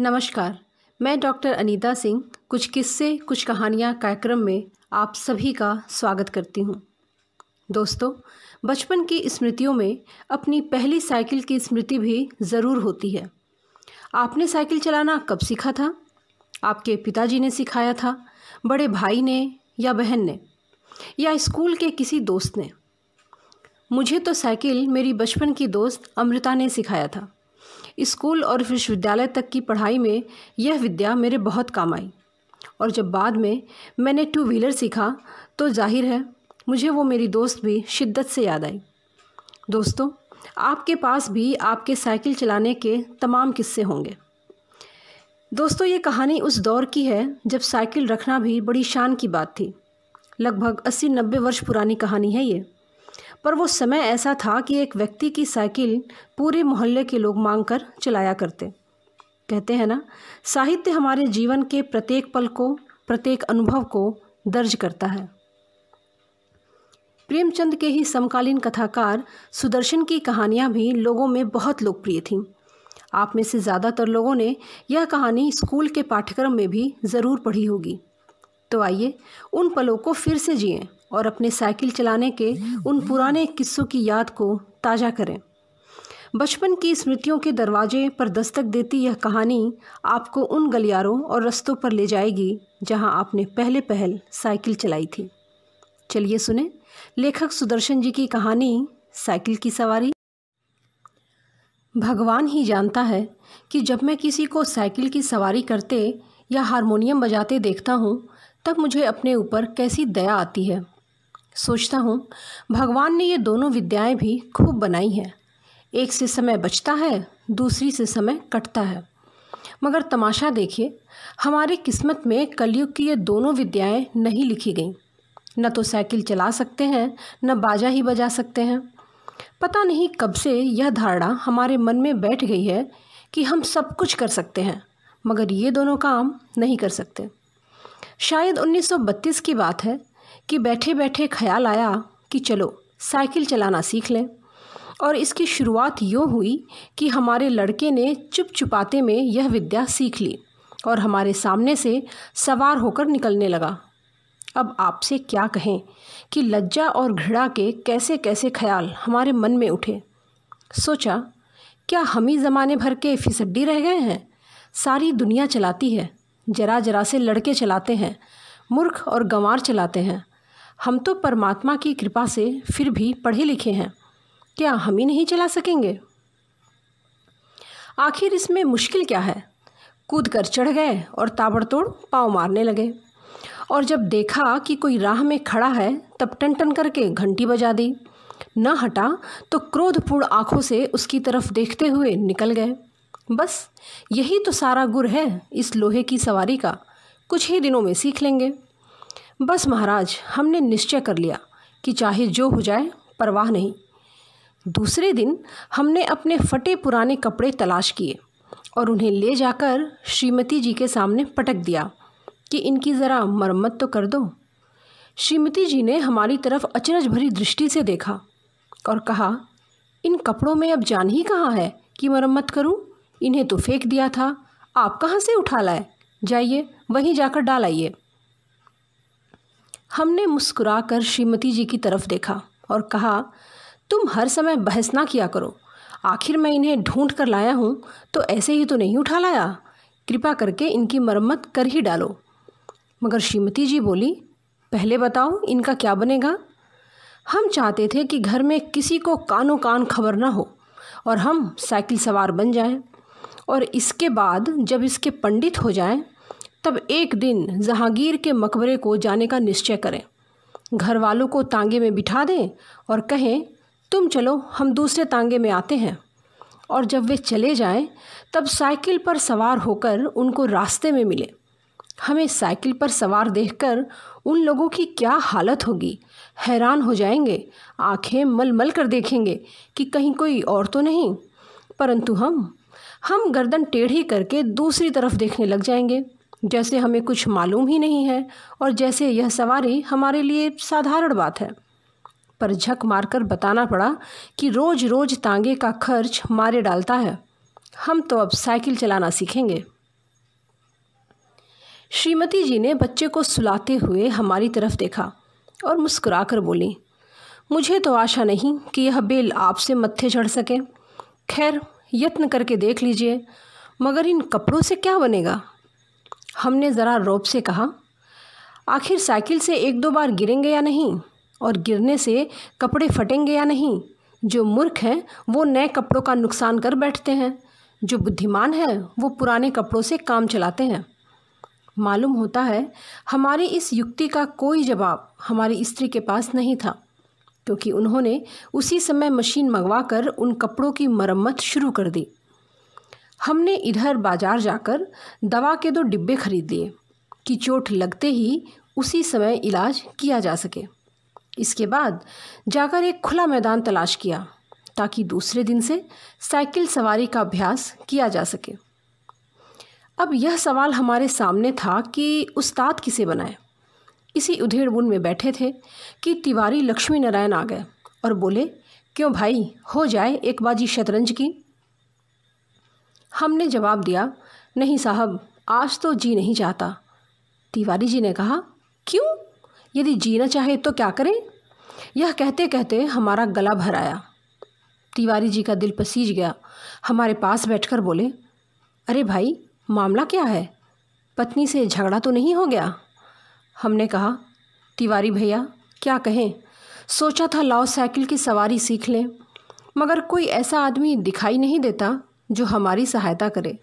नमस्कार मैं डॉक्टर अनीता सिंह कुछ किस्से कुछ कहानियाँ कार्यक्रम में आप सभी का स्वागत करती हूँ दोस्तों बचपन की स्मृतियों में अपनी पहली साइकिल की स्मृति भी ज़रूर होती है आपने साइकिल चलाना कब सीखा था आपके पिताजी ने सिखाया था बड़े भाई ने या बहन ने या स्कूल के किसी दोस्त ने मुझे तो साइकिल मेरी बचपन की दोस्त अमृता ने सिखाया था स्कूल और विश्वविद्यालय तक की पढ़ाई में यह विद्या मेरे बहुत काम आई और जब बाद में मैंने टू व्हीलर सीखा तो जाहिर है मुझे वो मेरी दोस्त भी शिद्दत से याद आई दोस्तों आपके पास भी आपके साइकिल चलाने के तमाम किस्से होंगे दोस्तों ये कहानी उस दौर की है जब साइकिल रखना भी बड़ी शान की बात थी लगभग अस्सी नब्बे वर्ष पुरानी कहानी है ये पर वो समय ऐसा था कि एक व्यक्ति की साइकिल पूरे मोहल्ले के लोग मांग कर चलाया करते कहते हैं ना साहित्य हमारे जीवन के प्रत्येक पल को प्रत्येक अनुभव को दर्ज करता है प्रेमचंद के ही समकालीन कथाकार सुदर्शन की कहानियाँ भी लोगों में बहुत लोकप्रिय थीं आप में से ज़्यादातर लोगों ने यह कहानी स्कूल के पाठ्यक्रम में भी ज़रूर पढ़ी होगी तो आइए उन पलों को फिर से जिएं और अपने साइकिल चलाने के उन पुराने किस्सों की याद को ताज़ा करें बचपन की स्मृतियों के दरवाजे पर दस्तक देती यह कहानी आपको उन गलियारों और रस्तों पर ले जाएगी जहां आपने पहले पहल साइकिल चलाई थी चलिए सुने लेखक सुदर्शन जी की कहानी साइकिल की सवारी भगवान ही जानता है कि जब मैं किसी को साइकिल की सवारी करते या हारमोनियम बजाते देखता हूँ तब मुझे अपने ऊपर कैसी दया आती है सोचता हूँ भगवान ने ये दोनों विद्याएं भी खूब बनाई हैं एक से समय बचता है दूसरी से समय कटता है मगर तमाशा देखिए हमारी किस्मत में कलयुग की ये दोनों विद्याएं नहीं लिखी गईं न तो साइकिल चला सकते हैं न बाजा ही बजा सकते हैं पता नहीं कब से यह धारणा हमारे मन में बैठ गई है कि हम सब कुछ कर सकते हैं मगर ये दोनों काम नहीं कर सकते शायद 1932 की बात है कि बैठे बैठे ख्याल आया कि चलो साइकिल चलाना सीख लें और इसकी शुरुआत यूँ हुई कि हमारे लड़के ने चुप चुपाते में यह विद्या सीख ली और हमारे सामने से सवार होकर निकलने लगा अब आपसे क्या कहें कि लज्जा और घृणा के कैसे कैसे ख्याल हमारे मन में उठे सोचा क्या हम ही ज़माने भर के फिसड्डी रह गए हैं सारी दुनिया चलाती है जरा जरा से लड़के चलाते हैं मूर्ख और गंवार चलाते हैं हम तो परमात्मा की कृपा से फिर भी पढ़े लिखे हैं क्या हम ही नहीं चला सकेंगे आखिर इसमें मुश्किल क्या है कूद कर चढ़ गए और ताबड़तोड़ पाँव मारने लगे और जब देखा कि कोई राह में खड़ा है तब टन टन करके घंटी बजा दी न हटा तो क्रोधपूर्ण आंखों से उसकी तरफ देखते हुए निकल गए बस यही तो सारा गुर है इस लोहे की सवारी का कुछ ही दिनों में सीख लेंगे बस महाराज हमने निश्चय कर लिया कि चाहे जो हो जाए परवाह नहीं दूसरे दिन हमने अपने फटे पुराने कपड़े तलाश किए और उन्हें ले जाकर श्रीमती जी के सामने पटक दिया कि इनकी ज़रा मरम्मत तो कर दो श्रीमती जी ने हमारी तरफ अचरज भरी दृष्टि से देखा और कहा इन कपड़ों में अब जान ही कहाँ है कि मरम्मत करूँ इन्हें तो फेंक दिया था आप कहाँ से उठा लाए जाइए वहीं जाकर डाल आइए हमने मुस्कुराकर श्रीमती जी की तरफ देखा और कहा तुम हर समय बहस ना किया करो आखिर मैं इन्हें ढूंढ कर लाया हूँ तो ऐसे ही तो नहीं उठा लाया कृपा करके इनकी मरम्मत कर ही डालो मगर श्रीमती जी बोली पहले बताओ इनका क्या बनेगा हम चाहते थे कि घर में किसी को कानो कान खबर ना हो और हम साइकिल सवार बन जाएं और इसके बाद जब इसके पंडित हो जाएं तब एक दिन जहांगीर के मकबरे को जाने का निश्चय करें घर वालों को तांगे में बिठा दें और कहें तुम चलो हम दूसरे तांगे में आते हैं और जब वे चले जाएं तब साइकिल पर सवार होकर उनको रास्ते में मिले हमें साइकिल पर सवार देखकर उन लोगों की क्या हालत होगी हैरान हो जाएंगे आंखें मलमल कर देखेंगे कि कहीं कोई और तो नहीं परंतु हम हम गर्दन टेढ़ी करके दूसरी तरफ देखने लग जाएंगे जैसे हमें कुछ मालूम ही नहीं है और जैसे यह सवारी हमारे लिए साधारण बात है पर झक मारकर बताना पड़ा कि रोज़ रोज़ तांगे का खर्च मारे डालता है हम तो अब साइकिल चलाना सीखेंगे श्रीमती जी ने बच्चे को सुलाते हुए हमारी तरफ देखा और मुस्कुरा कर बोली मुझे तो आशा नहीं कि यह बेल आपसे मत्थे चढ़ सके खैर यत्न करके देख लीजिए मगर इन कपड़ों से क्या बनेगा हमने ज़रा रोब से कहा आखिर साइकिल से एक दो बार गिरेंगे या नहीं और गिरने से कपड़े फटेंगे या नहीं जो मूर्ख हैं वो नए कपड़ों का नुकसान कर बैठते हैं जो बुद्धिमान है वो पुराने कपड़ों से काम चलाते हैं मालूम होता है हमारी इस युक्ति का कोई जवाब हमारी स्त्री के पास नहीं था क्योंकि उन्होंने उसी समय मशीन मंगवा कर उन कपड़ों की मरम्मत शुरू कर दी हमने इधर बाजार जाकर दवा के दो डिब्बे खरीद लिए कि चोट लगते ही उसी समय इलाज किया जा सके इसके बाद जाकर एक खुला मैदान तलाश किया ताकि दूसरे दिन से साइकिल सवारी का अभ्यास किया जा सके अब यह सवाल हमारे सामने था कि उस्ताद किसे बनाए इसी उधेड़बुन में बैठे थे कि तिवारी लक्ष्मी नारायण आ गए और बोले क्यों भाई हो जाए एक बाजी शतरंज की हमने जवाब दिया नहीं साहब आज तो जी नहीं चाहता तिवारी जी ने कहा क्यों यदि जीना चाहे तो क्या करें यह कहते कहते हमारा गला भर आया तिवारी जी का दिल पसीज गया हमारे पास बैठकर बोले अरे भाई मामला क्या है पत्नी से झगड़ा तो नहीं हो गया हमने कहा तिवारी भैया क्या कहें सोचा था लाओ साइकिल की सवारी सीख लें मगर कोई ऐसा आदमी दिखाई नहीं देता जो हमारी सहायता करे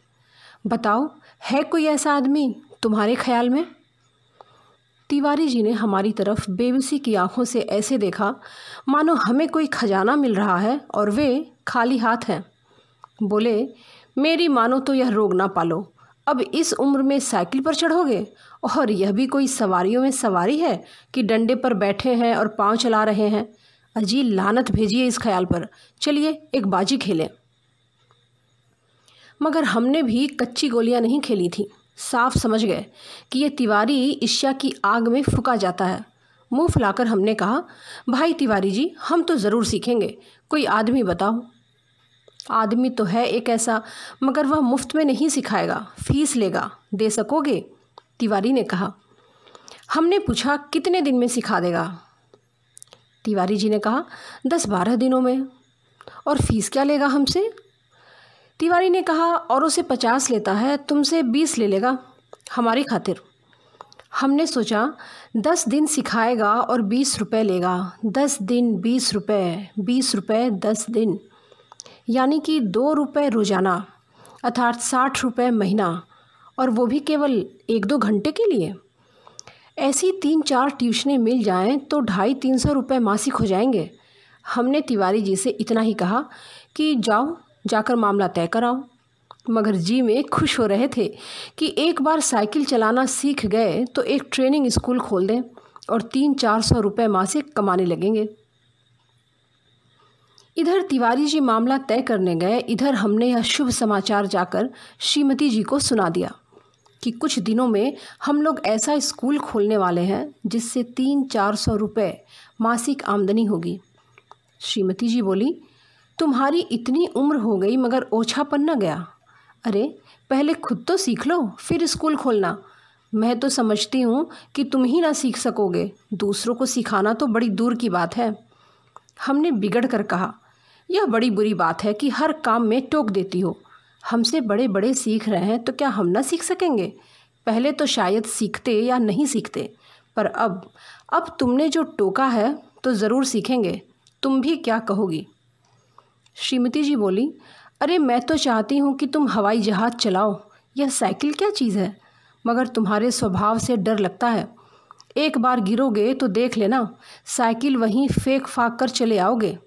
बताओ है कोई ऐसा आदमी तुम्हारे ख्याल में तिवारी जी ने हमारी तरफ बेबसी की आंखों से ऐसे देखा मानो हमें कोई खजाना मिल रहा है और वे खाली हाथ हैं बोले मेरी मानो तो यह रोग ना पालो अब इस उम्र में साइकिल पर चढ़ोगे और यह भी कोई सवारियों में सवारी है कि डंडे पर बैठे हैं और पांव चला रहे हैं अजी लानत भेजिए इस ख्याल पर चलिए एक बाजी खेलें मगर हमने भी कच्ची गोलियां नहीं खेली थी साफ समझ गए कि ये तिवारी ईर्ष्या की आग में फुका जाता है मुंह फुलाकर हमने कहा भाई तिवारी जी हम तो ज़रूर सीखेंगे कोई आदमी बताओ आदमी तो है एक ऐसा मगर वह मुफ्त में नहीं सिखाएगा फीस लेगा दे सकोगे तिवारी ने कहा हमने पूछा कितने दिन में सिखा देगा तिवारी जी ने कहा दस बारह दिनों में और फीस क्या लेगा हमसे तिवारी ने कहा औरों से पचास लेता है तुमसे बीस ले लेगा हमारी खातिर हमने सोचा दस दिन सिखाएगा और बीस रुपए लेगा दस दिन बीस रुपए बीस रुपए दस दिन यानी कि दो रुपए रोज़ाना अर्थात साठ रुपए महीना और वो भी केवल एक दो घंटे के लिए ऐसी तीन चार ट्यूशनें मिल जाएं तो ढाई तीन सौ रुपये मासिक हो जाएंगे हमने तिवारी जी से इतना ही कहा कि जाओ जाकर मामला तय कराऊं मगर जी में खुश हो रहे थे कि एक बार साइकिल चलाना सीख गए तो एक ट्रेनिंग स्कूल खोल दें और तीन चार सौ रुपये मासिक कमाने लगेंगे इधर तिवारी जी मामला तय करने गए इधर हमने यह शुभ समाचार जाकर श्रीमती जी को सुना दिया कि कुछ दिनों में हम लोग ऐसा स्कूल खोलने वाले हैं जिससे तीन चार सौ रुपये मासिक आमदनी होगी श्रीमती जी बोली तुम्हारी इतनी उम्र हो गई मगर ओछापन न गया अरे पहले खुद तो सीख लो फिर स्कूल खोलना मैं तो समझती हूँ कि तुम ही ना सीख सकोगे दूसरों को सिखाना तो बड़ी दूर की बात है हमने बिगड़ कर कहा यह बड़ी बुरी बात है कि हर काम में टोक देती हो हमसे बड़े बड़े सीख रहे हैं तो क्या हम ना सीख सकेंगे पहले तो शायद सीखते या नहीं सीखते पर अब अब तुमने जो टोका है तो ज़रूर सीखेंगे तुम भी क्या कहोगी श्रीमती जी बोली अरे मैं तो चाहती हूँ कि तुम हवाई जहाज़ चलाओ यह साइकिल क्या चीज़ है मगर तुम्हारे स्वभाव से डर लगता है एक बार गिरोगे तो देख लेना साइकिल वहीं फेंक फाक कर चले आओगे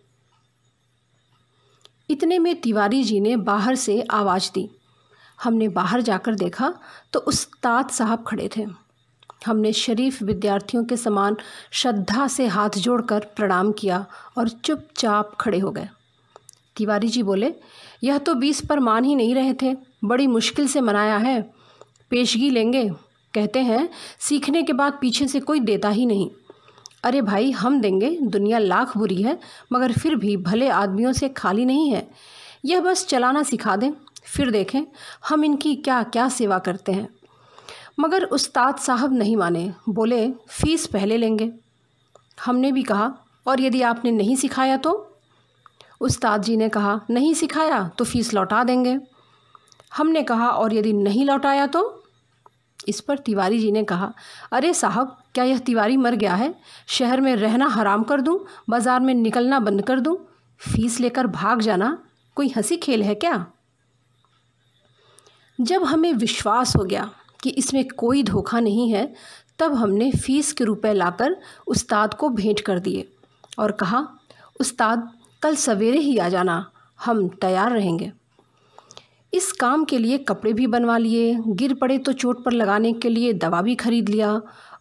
इतने में तिवारी जी ने बाहर से आवाज़ दी हमने बाहर जाकर देखा तो उस्ताद साहब खड़े थे हमने शरीफ विद्यार्थियों के समान श्रद्धा से हाथ जोड़कर प्रणाम किया और चुपचाप खड़े हो गए तिवारी जी बोले यह तो बीस पर मान ही नहीं रहे थे बड़ी मुश्किल से मनाया है पेशगी लेंगे कहते हैं सीखने के बाद पीछे से कोई देता ही नहीं अरे भाई हम देंगे दुनिया लाख बुरी है मगर फिर भी भले आदमियों से खाली नहीं है यह बस चलाना सिखा दें फिर देखें हम इनकी क्या क्या सेवा करते हैं मगर उस्ताद साहब नहीं माने बोले फीस पहले लेंगे हमने भी कहा और यदि आपने नहीं सिखाया तो उस्ताद जी ने कहा नहीं सिखाया तो फीस लौटा देंगे हमने कहा और यदि नहीं लौटाया तो इस पर तिवारी जी ने कहा अरे साहब क्या यह तिवारी मर गया है शहर में रहना हराम कर दूं, बाज़ार में निकलना बंद कर दूं, फीस लेकर भाग जाना कोई हंसी खेल है क्या जब हमें विश्वास हो गया कि इसमें कोई धोखा नहीं है तब हमने फ़ीस के रुपए लाकर उस्ताद को भेंट कर दिए और कहा उस्ताद कल सवेरे ही आ जाना हम तैयार रहेंगे इस काम के लिए कपड़े भी बनवा लिए गिर पड़े तो चोट पर लगाने के लिए दवा भी खरीद लिया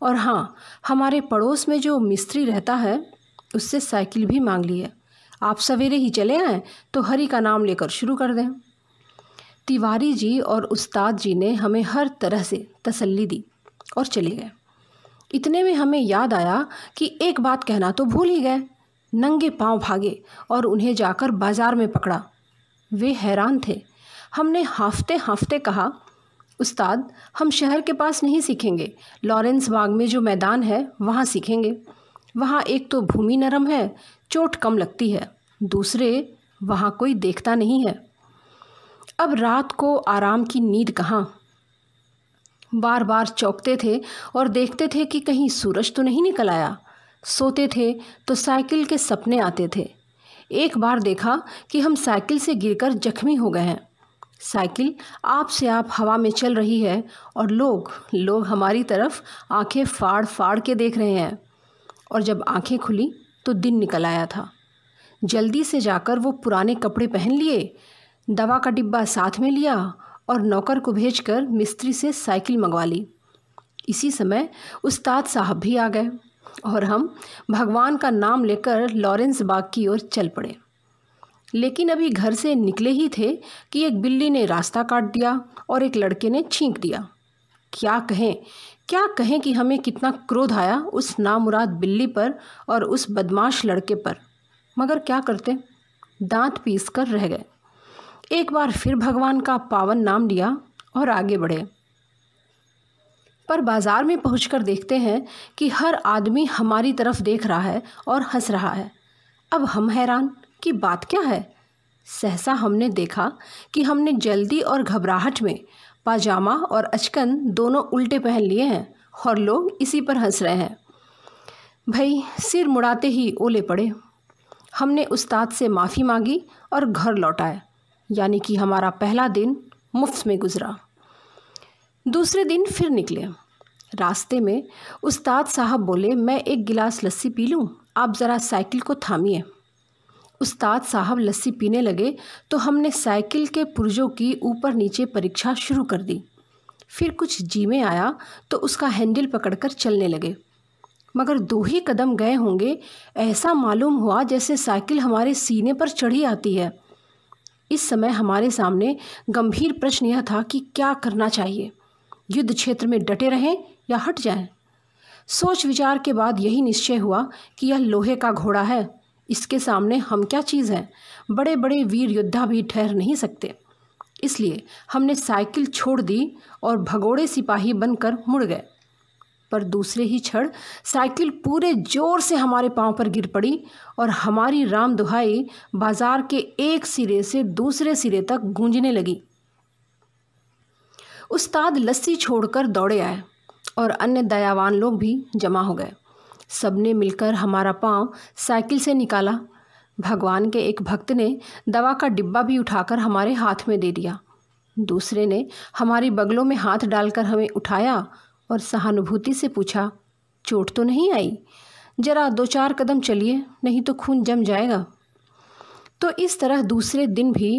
और हाँ हमारे पड़ोस में जो मिस्त्री रहता है उससे साइकिल भी मांग ली है आप सवेरे ही चले आएँ तो हरी का नाम लेकर शुरू कर दें तिवारी जी और उस्ताद जी ने हमें हर तरह से तसल्ली दी और चले गए इतने में हमें याद आया कि एक बात कहना तो भूल ही गए नंगे पांव भागे और उन्हें जाकर बाज़ार में पकड़ा वे हैरान थे हमने हाफते हाफते कहा उस्ताद हम शहर के पास नहीं सीखेंगे लॉरेंस बाग में जो मैदान है वहाँ सीखेंगे वहाँ एक तो भूमि नरम है चोट कम लगती है दूसरे वहाँ कोई देखता नहीं है अब रात को आराम की नींद कहाँ बार बार चौंकते थे और देखते थे कि कहीं सूरज तो नहीं निकल आया सोते थे तो साइकिल के सपने आते थे एक बार देखा कि हम साइकिल से गिरकर जख्मी हो गए हैं साइकिल आप से आप हवा में चल रही है और लोग लोग हमारी तरफ आंखें फाड़ फाड़ के देख रहे हैं और जब आंखें खुली तो दिन निकल आया था जल्दी से जाकर वो पुराने कपड़े पहन लिए दवा का डिब्बा साथ में लिया और नौकर को भेजकर मिस्त्री से साइकिल मंगवा ली इसी समय उस्ताद साहब भी आ गए और हम भगवान का नाम लेकर लॉरेंस बाग की ओर चल पड़े लेकिन अभी घर से निकले ही थे कि एक बिल्ली ने रास्ता काट दिया और एक लड़के ने छींक दिया क्या कहें क्या कहें कि हमें कितना क्रोध आया उस नामुराद बिल्ली पर और उस बदमाश लड़के पर मगर क्या करते दांत पीस कर रह गए एक बार फिर भगवान का पावन नाम लिया और आगे बढ़े पर बाज़ार में पहुँच देखते हैं कि हर आदमी हमारी तरफ देख रहा है और हंस रहा है अब हम हैरान कि बात क्या है सहसा हमने देखा कि हमने जल्दी और घबराहट में पाजामा और अचकन दोनों उल्टे पहन लिए हैं और लोग इसी पर हंस रहे हैं भाई सिर मुड़ाते ही ओले पड़े हमने उस्ताद से माफ़ी मांगी और घर लौटाए यानी कि हमारा पहला दिन मुफ्त में गुज़रा दूसरे दिन फिर निकले रास्ते में उस्ताद साहब बोले मैं एक गिलास लस्सी पी लूँ आप ज़रा साइकिल को थामिए उस्ताद साहब लस्सी पीने लगे तो हमने साइकिल के पुर्जों की ऊपर नीचे परीक्षा शुरू कर दी फिर कुछ जी में आया तो उसका हैंडल पकड़कर चलने लगे मगर दो ही कदम गए होंगे ऐसा मालूम हुआ जैसे साइकिल हमारे सीने पर चढ़ी आती है इस समय हमारे सामने गंभीर प्रश्न यह था कि क्या करना चाहिए युद्ध क्षेत्र में डटे रहें या हट जाएं। सोच विचार के बाद यही निश्चय हुआ कि यह लोहे का घोड़ा है इसके सामने हम क्या चीज़ हैं बड़े बड़े वीर योद्धा भी ठहर नहीं सकते इसलिए हमने साइकिल छोड़ दी और भगोड़े सिपाही बनकर मुड़ गए पर दूसरे ही क्षण साइकिल पूरे जोर से हमारे पांव पर गिर पड़ी और हमारी राम दुहाई बाजार के एक सिरे से दूसरे सिरे तक गूंजने लगी उस्ताद लस्सी छोड़कर दौड़े आए और अन्य दयावान लोग भी जमा हो गए सबने मिलकर हमारा पाँव साइकिल से निकाला भगवान के एक भक्त ने दवा का डिब्बा भी उठाकर हमारे हाथ में दे दिया दूसरे ने हमारी बगलों में हाथ डालकर हमें उठाया और सहानुभूति से पूछा चोट तो नहीं आई जरा दो चार कदम चलिए नहीं तो खून जम जाएगा तो इस तरह दूसरे दिन भी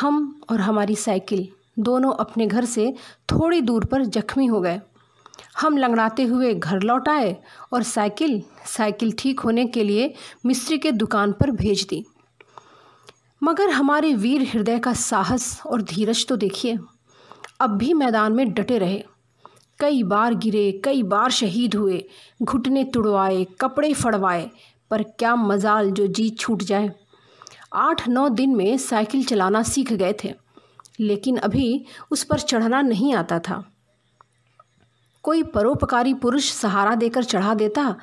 हम और हमारी साइकिल दोनों अपने घर से थोड़ी दूर पर जख्मी हो गए हम लंगड़ाते हुए घर लौट आए और साइकिल साइकिल ठीक होने के लिए मिस्त्री के दुकान पर भेज दी मगर हमारे वीर हृदय का साहस और धीरज तो देखिए अब भी मैदान में डटे रहे कई बार गिरे कई बार शहीद हुए घुटने तुड़वाए कपड़े फड़वाए पर क्या मजाल जो जीत छूट जाए आठ नौ दिन में साइकिल चलाना सीख गए थे लेकिन अभी उस पर चढ़ना नहीं आता था कोई परोपकारी पुरुष सहारा देकर चढ़ा देता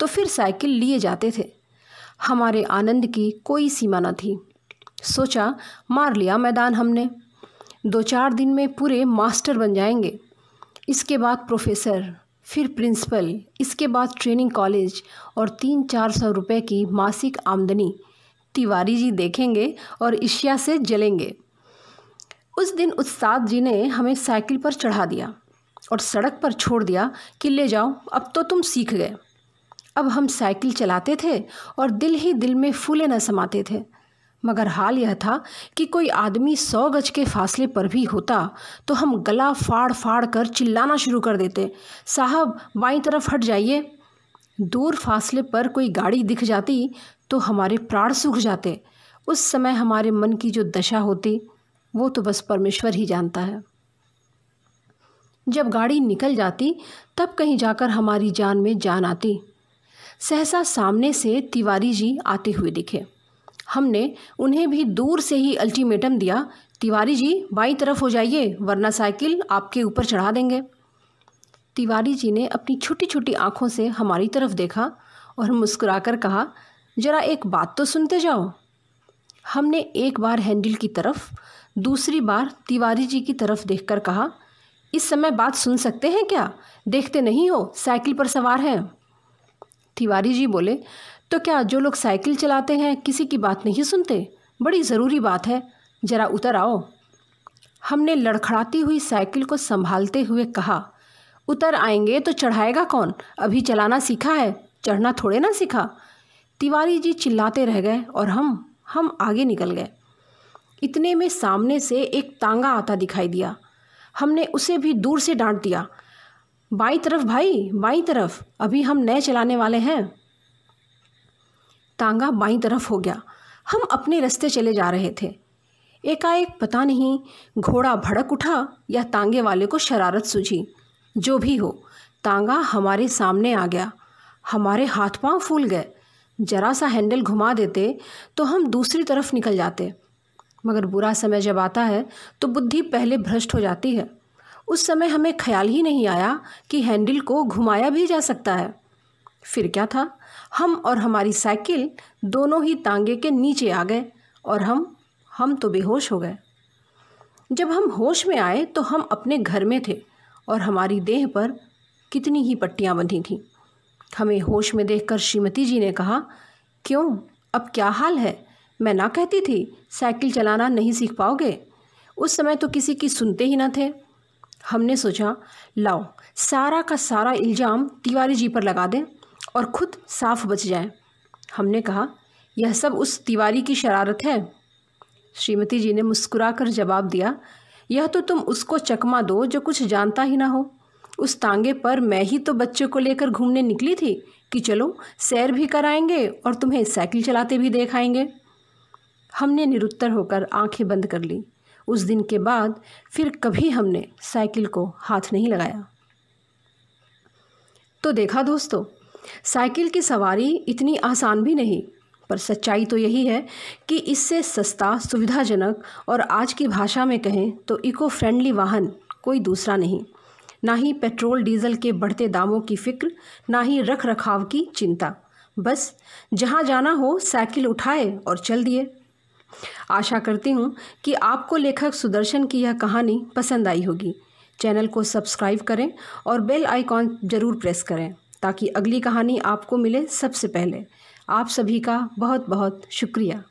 तो फिर साइकिल लिए जाते थे हमारे आनंद की कोई सीमा न थी सोचा मार लिया मैदान हमने दो चार दिन में पूरे मास्टर बन जाएंगे इसके बाद प्रोफेसर फिर प्रिंसिपल इसके बाद ट्रेनिंग कॉलेज और तीन चार सौ रुपये की मासिक आमदनी तिवारी जी देखेंगे और ईर्ष्या से जलेंगे उस दिन उस्ताद जी ने हमें साइकिल पर चढ़ा दिया और सड़क पर छोड़ दिया कि ले जाओ अब तो तुम सीख गए अब हम साइकिल चलाते थे और दिल ही दिल में फूले न समाते थे मगर हाल यह था कि कोई आदमी सौ गज के फासले पर भी होता तो हम गला फाड़ फाड़ कर चिल्लाना शुरू कर देते साहब बाई तरफ हट जाइए दूर फासले पर कोई गाड़ी दिख जाती तो हमारे प्राण सूख जाते उस समय हमारे मन की जो दशा होती वो तो बस परमेश्वर ही जानता है जब गाड़ी निकल जाती तब कहीं जाकर हमारी जान में जान आती सहसा सामने से तिवारी जी आते हुए दिखे हमने उन्हें भी दूर से ही अल्टीमेटम दिया तिवारी जी बाई तरफ हो जाइए वरना साइकिल आपके ऊपर चढ़ा देंगे तिवारी जी ने अपनी छोटी छोटी आँखों से हमारी तरफ देखा और मुस्कुराकर कहा जरा एक बात तो सुनते जाओ हमने एक बार हैंडल की तरफ दूसरी बार तिवारी जी की तरफ देखकर कहा इस समय बात सुन सकते हैं क्या देखते नहीं हो साइकिल पर सवार हैं तिवारी जी बोले तो क्या जो लोग साइकिल चलाते हैं किसी की बात नहीं सुनते बड़ी ज़रूरी बात है ज़रा उतर आओ हमने लड़खड़ाती हुई साइकिल को संभालते हुए कहा उतर आएंगे तो चढ़ाएगा कौन अभी चलाना सीखा है चढ़ना थोड़े ना सीखा तिवारी जी चिल्लाते रह गए और हम हम आगे निकल गए इतने में सामने से एक तांगा आता दिखाई दिया हमने उसे भी दूर से डांट दिया बाई तरफ भाई बाई तरफ अभी हम नए चलाने वाले हैं तांगा बाई तरफ हो गया हम अपने रास्ते चले जा रहे थे एकाएक पता नहीं घोड़ा भड़क उठा या तांगे वाले को शरारत सूझी जो भी हो तांगा हमारे सामने आ गया हमारे हाथ पांव फूल गए जरा सा हैंडल घुमा देते तो हम दूसरी तरफ निकल जाते मगर बुरा समय जब आता है तो बुद्धि पहले भ्रष्ट हो जाती है उस समय हमें ख्याल ही नहीं आया कि हैंडल को घुमाया भी जा सकता है फिर क्या था हम और हमारी साइकिल दोनों ही तांगे के नीचे आ गए और हम हम तो बेहोश हो गए जब हम होश में आए तो हम अपने घर में थे और हमारी देह पर कितनी ही पट्टियाँ बंधी थीं हमें होश में देखकर श्रीमती जी ने कहा क्यों अब क्या हाल है मैं ना कहती थी साइकिल चलाना नहीं सीख पाओगे उस समय तो किसी की सुनते ही ना थे हमने सोचा लाओ सारा का सारा इल्ज़ाम तिवारी जी पर लगा दें और खुद साफ बच जाए हमने कहा यह सब उस तिवारी की शरारत है श्रीमती जी ने मुस्कुरा कर जवाब दिया यह तो तुम उसको चकमा दो जो कुछ जानता ही ना हो उस तांगे पर मैं ही तो बच्चे को लेकर घूमने निकली थी कि चलो सैर भी कराएंगे और तुम्हें साइकिल चलाते भी देखाएंगे हमने निरुत्तर होकर आंखें बंद कर ली उस दिन के बाद फिर कभी हमने साइकिल को हाथ नहीं लगाया तो देखा दोस्तों साइकिल की सवारी इतनी आसान भी नहीं पर सच्चाई तो यही है कि इससे सस्ता सुविधाजनक और आज की भाषा में कहें तो इको फ्रेंडली वाहन कोई दूसरा नहीं ना ही पेट्रोल डीजल के बढ़ते दामों की फिक्र ना ही रख रखाव की चिंता बस जहाँ जाना हो साइकिल उठाए और चल दिए आशा करती हूँ कि आपको लेखक सुदर्शन की यह कहानी पसंद आई होगी चैनल को सब्सक्राइब करें और बेल आइकॉन ज़रूर प्रेस करें ताकि अगली कहानी आपको मिले सबसे पहले आप सभी का बहुत बहुत शुक्रिया